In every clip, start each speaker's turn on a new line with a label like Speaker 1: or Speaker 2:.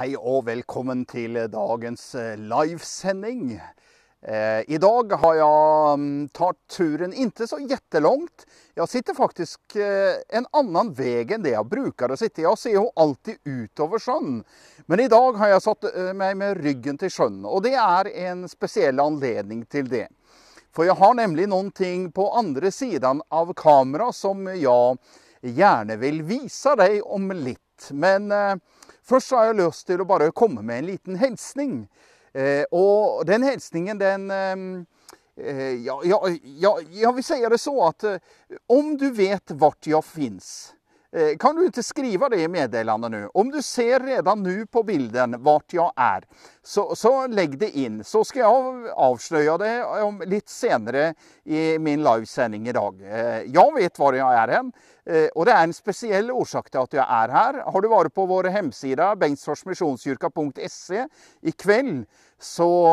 Speaker 1: hei og velkommen til dagens eh, livesending. Eh, I dag har jeg mm, tatt turen ikke så jettelangt. Jeg sitter faktisk eh, en annen vei enn det jeg bruker å sitte. Jeg ser jo alltid utover sjøen, men i dag har jeg satt eh, meg med ryggen til sjøen. Og det er en spesiell anledning til det. For jeg har nemlig noen ting på andre siden av kamera som jeg gjerne vil vise deg om litt. Men eh, Først har jeg lyst til å bare komme med en liten hilsning. Eh, og den hilsningen, den eh, eh ja, ja, ja, ja, vi sier det så at eh, om du vet vart jeg finnes, Eh, kan du inte skriva det i meddelandet nu. Om du ser redan nu på bilden vart jag är, så, så lägg det in. Så ska jag avslöja det eh, om, lite senare i min livesändning idag. Eh, jag vet var jag är hen, och det är en speciell orsak till att jag är här. Har du varit på vår hemsida bengtsforsmisjonskyrka.se ikväll så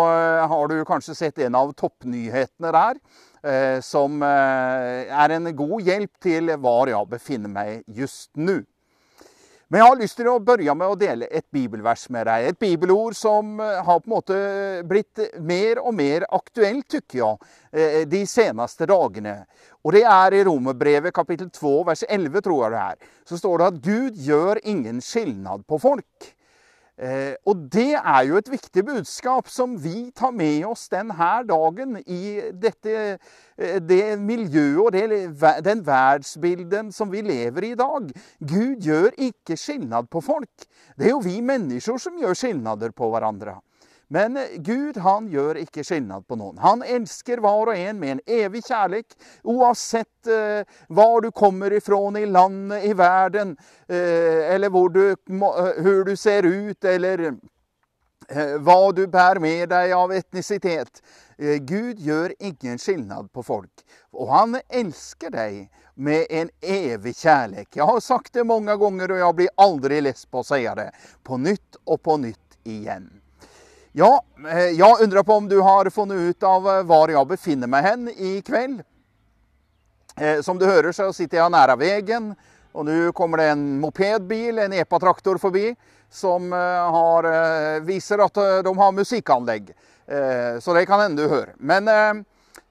Speaker 1: har du kanske sett en av toppnyheterna där. Eh, som eh, er en god hjelp til hvor jeg befinner meg just nå. Men jeg har lyst til å begynne med å dele et bibelvers med deg. Et bibelord som eh, har på en måte blitt mer og mer aktuelt, tykker jeg, de seneste dagene. Og det er i Romerbrevet kapittel 2, vers 11, tror jeg det er. Så står det at Gud gjør ingen skilnad på folk. Eh, og det er jo et viktig budskap som vi tar med oss denne dagen i dette, eh, det miljøet og det, den verdensbilden som vi lever i i dag. Gud gjør ikke skilnad på folk. Det er jo vi mennesker som gjør skilnader på hverandre. Men eh, Gud han gjør ikke skilnad på noen. Han elsker hver og en med en evig kjærligh. Uansett eh, hvor du kommer ifrån i landet, i verden, eh, eller hvor du, eh, hvor du ser ut, eller eh, hva du bærer med deg av etnisitet. Gud gjør ingen skilnad på folk. Og han elsker deg med en evig kjærlighet. Jeg har sagt det mange ganger, og jeg blir aldri lest på å si det. På nytt og på nytt igjen. Ja, eh, jeg undrer på om du har funnet ut av eh, var jeg befinner meg hen i kveld. Eh, som du hører, så sitter jeg nære veien. Og nå kommer det en mopedbil, en epatraktor, forbi, som har, viser at de har musikkanlegg. Så det kan hende du hører. Men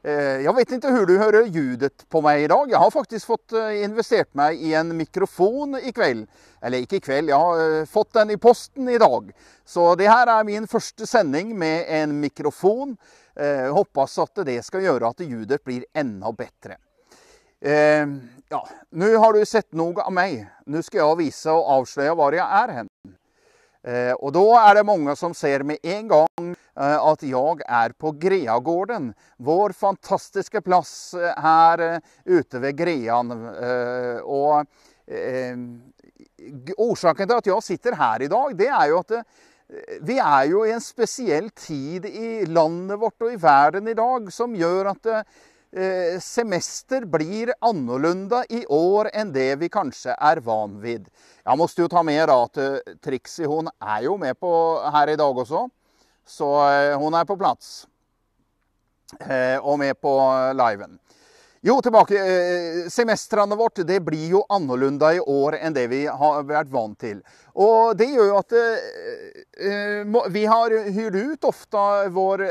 Speaker 1: Eh, jeg vet ikke hvordan du hører ljudet på meg i dag. Jeg har faktisk fått eh, investert meg i en mikrofon i kveld. Eller ikke i kveld, jeg har eh, fått den i posten i dag. Så det her er min første sending med en mikrofon. Jeg håper at det skal gjøre at ljudet blir enda bedre. Ja, nu har du sett noe av meg. Nå skal jeg vise og avslöja var jeg er hen. Eh, og da er det mange som ser med en gang eh, at jeg er på Greagården. Vår fantastiske plass eh, her ute ved Grean. Og årsaken til at jeg sitter her i dag, det er jo at vi er jo i en spesiell tid i landet vårt og i verden i dag som gjør at Eh, semester blir annorlunda i år enn det vi kanskje er van vid. Jeg måste jo ta med at eh, Trixie hun er jo med på her i dag også. Så eh, hun er på plass. Og med på liven. Jo, tilbake. Semestrene vårt det blir jo annorlunda i år enn det vi har vært vant til. Og det gjør jo at vi har hyrt ut ofte vår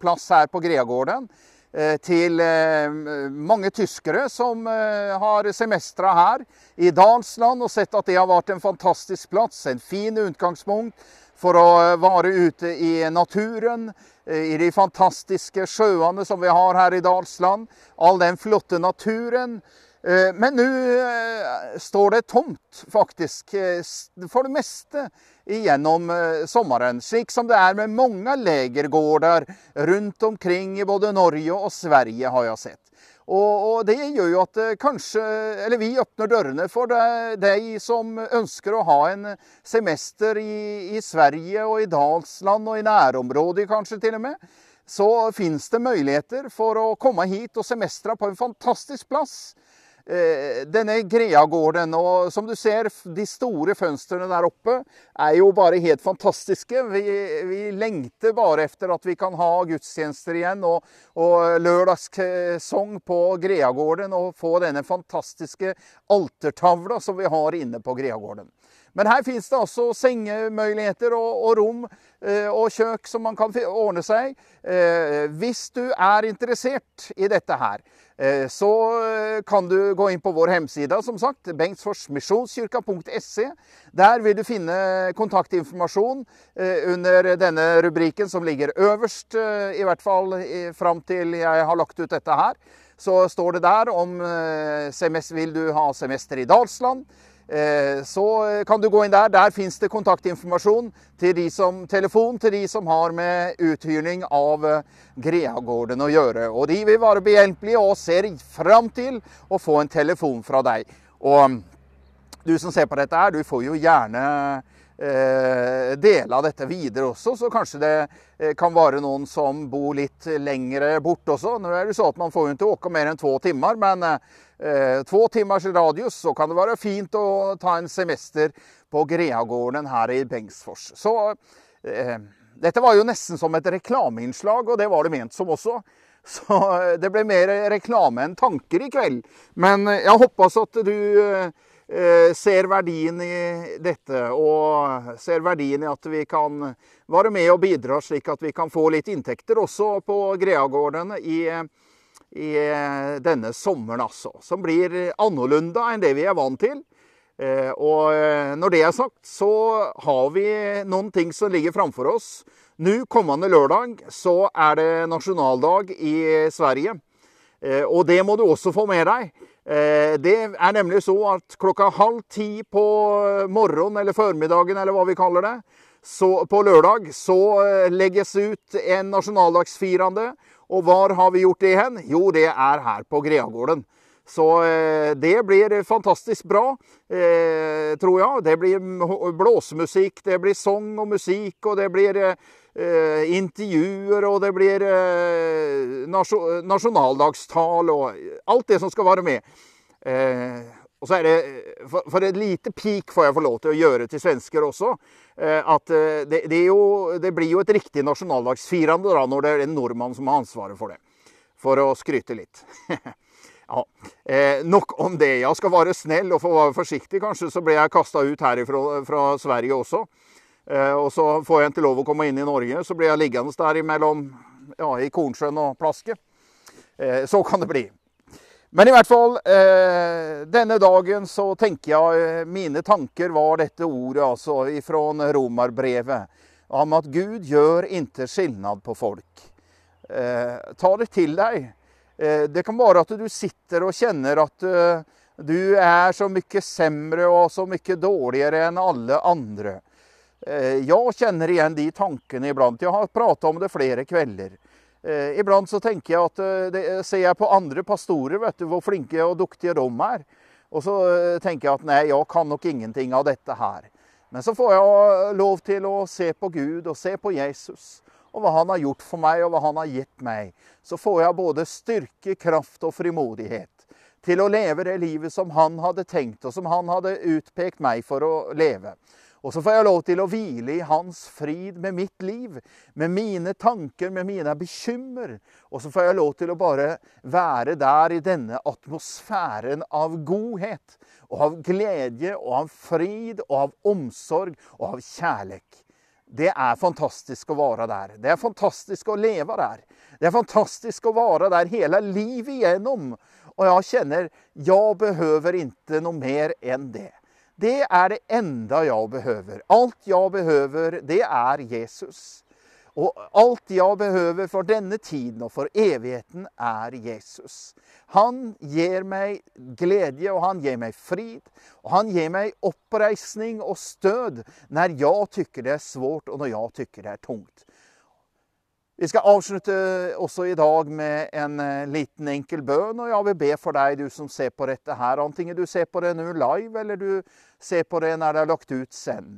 Speaker 1: plass her på Greagården. Eh, til eh, mange tyskere som eh, har semestra her i Dalsland og sett at det har vært en fantastisk plass, en fin utgangspunkt for å være ute i naturen, i de fantastiske sjøene som vi har her i Dalsland. All den flotte naturen. Eh, men nå eh, står det tomt, faktisk, eh, for det meste gjennom sommeren. Slik som det er med mange legergårder rundt omkring i både Norge og Sverige, har jeg sett. Og, det gjør jo at kanskje Eller vi åpner dørene for deg som ønsker å ha en semester i, i Sverige og i Dalsland og i nærområdet kanskje til og med. Så fins det muligheter for å komme hit og semestre på en fantastisk plass. Eh, denne Greagården. Og som du ser, de store fønstrene der oppe er jo bare helt fantastiske. Vi, vi lengter bare etter at vi kan ha gudstjenester igjen og, og lørdagssong på Greagården og få denne fantastiske altertavla som vi har inne på Greagården. Men her fins det også sengemuligheter og, og rom eh, og kjøk som man kan ordne seg. Eh, hvis du er interessert i dette her, eh, så eh, kan du gå inn på vår hemside, som sagt, bengtsforsmisjonskirka.se. Der vil du finne kontaktinformasjon eh, under denne rubriken som ligger øverst, eh, i hvert fall fram til jeg har lagt ut dette her. Så står det der om vil du ha semester i Dalsland. Eh, så kan du gå inn der. Der fins det kontaktinformasjon til de som, telefon til de som har med uthyrning av eh, Greagården å gjøre. Og de vil være behjelpelige og ser fram til å få en telefon fra deg. Og mm, du som ser på dette her, du får jo gjerne eh, dele av dette videre også, så kanskje det eh, kan være noen som bor litt lengre bort også. Nå er det så at Man får jo ikke åke mer enn to timer, men eh, to timers radius så kan det være fint å ta en semester på Greagården her i Bengsfors. Så eh, dette var jo nesten som et reklameinnslag, og det var det ment som også. Så eh, det ble mer reklame enn tanker i kveld. Men eh, jeg håper altså at du Eh, ser verdien i dette, og ser verdien i at vi kan være med og bidra, slik at vi kan få litt inntekter også på Greagården i, i eh, denne sommeren, altså. Som blir annorlunda enn det vi er vant til. Eh, og når det er sagt, så har vi noen ting som ligger framfor oss. Nå kommende lørdag så er det nasjonaldag i Sverige. Eh, og det må du også få med deg. Eh, det er nemlig så at klokka halv ti på morgenen eller formiddagen eller hva vi kaller det, så på lørdag så eh, legges ut en nasjonaldagsfirende. Og hvor har vi gjort det hen? Jo, det er her på Greagården. Så det blir fantastisk bra, tror jeg. Det blir blåsemusikk, det blir sang og musikk, og det blir Eh, intervjuer, og det blir eh, nasjonaldagstall og alt det som skal være med. Eh, og så er det, For et lite peak får jeg få lov til å gjøre til svensker også. At det, det, jo, det blir jo et riktig nasjonaldagsfirende da, når det er en nordmann som har ansvaret for det. For å skryte litt. Ja, eh, Nok om det. Jeg skal være snill og få være forsiktig, kanskje så blir jeg kasta ut her fra Sverige også. Eh, og så får jeg en til lov å komme inn i Norge, så blir jeg liggende der imellom, ja, i Kornsjøen og Plaske. Eh, så kan det bli. Men i hvert fall, eh, denne dagen så tenker jeg Mine tanker var dette ordet, altså, fra romerbrevet. Om at Gud gjør ikke skilnad på folk. ta det til deg. det kan være at du sitter og kjenner at du er så mye semre og så mye dårligere enn alle andre. Eh, jeg kjenner igjen de tankene iblant. Jeg har prata om det flere kvelder. Eh, iblant så tenker jeg at eh, det, ser jeg på andre pastorer, vet du, hvor flinke og duktige de er. Og så tenker jeg at nei, jeg kan nok ingenting av dette her. Men så får jeg lov til å se på Gud og se på Jesus og hva han har gjort for meg, og hva han har gitt meg. Så får jeg både styrke, kraft og frimodighet til å leve det livet som han hadde tenkt, og som han hadde utpekt meg for å leve. Og så får jeg lov til å hvile i hans frid med mitt liv, med mine tanker, med mine bekymmer. Og så får jeg lov til å bare være der i denne atmosfæren av godhet, og av glede, og av frid, og av omsorg, og av kjærlighet. Det er fantastisk å være der. Det er fantastisk å leve der. Det er fantastisk å være der hele livet igjennom. Og jeg kjenner jeg behøver ikke noe mer enn det. Det er det enda jeg behøver. Alt jeg behøver, det er Jesus. Og alt jeg behøver for denne tiden og for evigheten, er Jesus. Han gir meg glede, og han gir meg frid. Og han gir meg oppreisning og stød når jeg tykker det er svårt, og når jeg tykker det er tungt. Vi skal avslutte også i dag med en eh, liten enkel bønn, og jeg vil be for deg, du som ser på dette her, antingen du ser på det nå live, eller du ser på det når det er lagt ut send.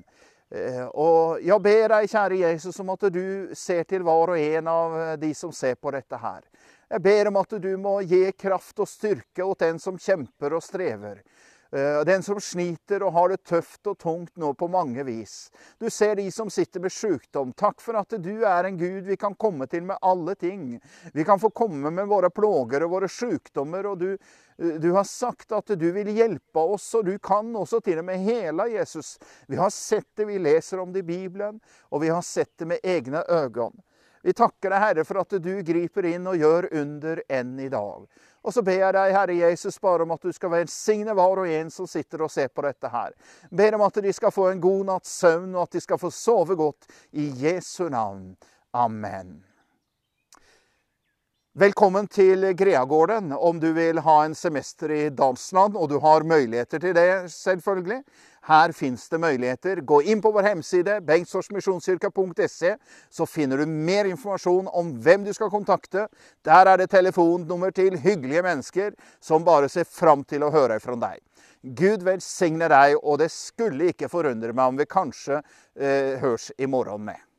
Speaker 1: Eh, og jeg ber deg, kjære Jesus, om at du ser til hver og en av eh, de som ser på dette her. Jeg ber om at du må gi kraft og styrke åt den som kjemper og strever. Eh, den som sliter og har det tøft og tungt nå på mange vis. Du ser de som sitter med sykdom. Takk for at du er en Gud vi kan komme til med alle ting. Vi kan få komme med våre plager og våre sykdommer, og du, eh, du har sagt at du vil hjelpe oss, og du kan også til og med hele Jesus. Vi har sett det, vi leser om det i Bibelen, og vi har sett det med egne øyne. Vi takker deg, Herre, for at du griper inn og gjør under enn i dag. Og så ber jeg deg, Herre Jesus, bare om at du skal velsigne hver og en som sitter og ser på dette her. Ber om at de skal få en god natts søvn, og at de skal få sove godt. I Jesu navn. Amen. Velkommen til Greagården. Om du vil ha en semester i Dalsland, og du har muligheter til det, selvfølgelig. Her fins det muligheter. Gå inn på vår hemside, bengtsforsmisjonskirka.se, e, så finner du mer informasjon om hvem du skal kontakte. Der er det telefonnummer til hyggelige mennesker som bare ser fram til å høre fra deg. Gud velsigne deg, og det skulle ikke forundre meg om vi kanskje eh, høres i morgen med.